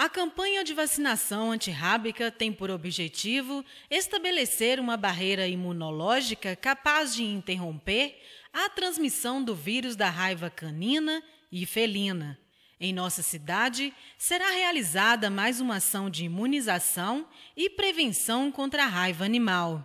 A campanha de vacinação antirrábica tem por objetivo estabelecer uma barreira imunológica capaz de interromper a transmissão do vírus da raiva canina e felina. Em nossa cidade, será realizada mais uma ação de imunização e prevenção contra a raiva animal.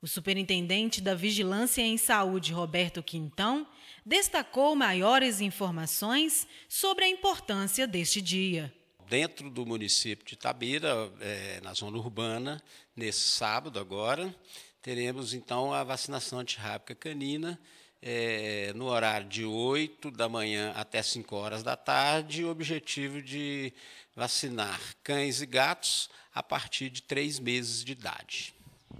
O superintendente da Vigilância em Saúde, Roberto Quintão, destacou maiores informações sobre a importância deste dia dentro do município de Itabira, é, na zona urbana, nesse sábado agora, teremos então a vacinação antirrábica canina é, no horário de 8 da manhã até 5 horas da tarde, o objetivo de vacinar cães e gatos a partir de 3 meses de idade.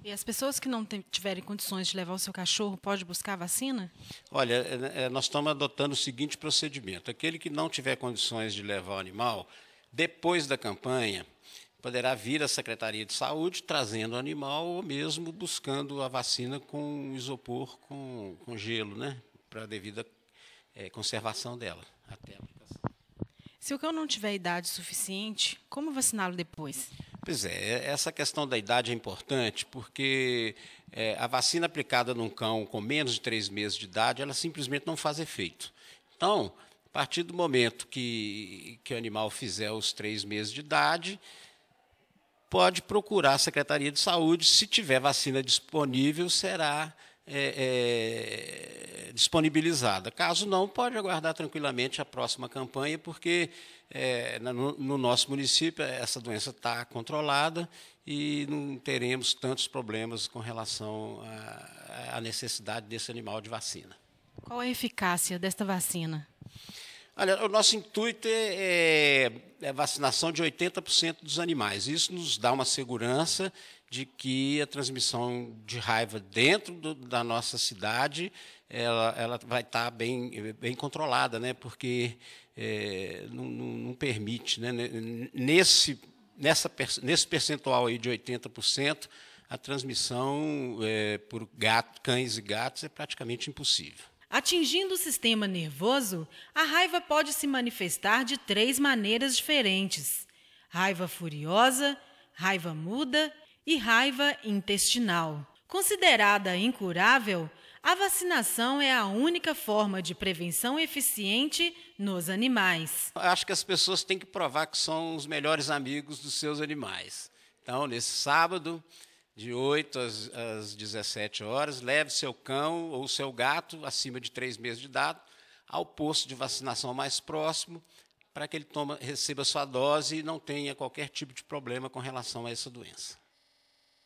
E as pessoas que não tiverem condições de levar o seu cachorro pode buscar a vacina? Olha, é, é, nós estamos adotando o seguinte procedimento: aquele que não tiver condições de levar o animal, depois da campanha, poderá vir a Secretaria de Saúde trazendo o animal ou mesmo buscando a vacina com isopor, com, com gelo, né? para a devida é, conservação dela até a Se o cão não tiver idade suficiente, como vaciná-lo depois? Pois é, essa questão da idade é importante porque é, a vacina aplicada num cão com menos de três meses de idade, ela simplesmente não faz efeito. Então, a partir do momento que, que o animal fizer os três meses de idade, pode procurar a Secretaria de Saúde. Se tiver vacina disponível, será é, é, disponibilizada. Caso não, pode aguardar tranquilamente a próxima campanha, porque é, no, no, nosso município essa doença está controlada e não teremos tantos problemas com relação à necessidade desse animal de vacina. Qual a eficácia desta vacina? Olha, o nosso intuito é, é, é vacinação de 80% dos animais. Isso nos dá uma segurança de que a transmissão de raiva dentro do, da nossa cidade ela, ela vai estar tá bem, bem controlada, né? porque é, não, não, não, permite. Né? Nesse, nessa, nesse percentual aí de 80%, a transmissão é, por gato, cães e gatos é praticamente impossível. Atingindo o sistema nervoso, a raiva pode se manifestar de três maneiras diferentes: raiva furiosa, raiva muda e raiva intestinal. Considerada incurável, a vacinação é a única forma de prevenção eficiente nos animais. Acho que as pessoas têm que provar que são os melhores amigos dos seus animais. Então, nesse sábado, de 8 às, às 17 horas, leve seu cão ou seu gato acima de três meses de idade ao posto de vacinação mais próximo para que ele toma, receba sua dose e não tenha qualquer tipo de problema com relação a essa doença.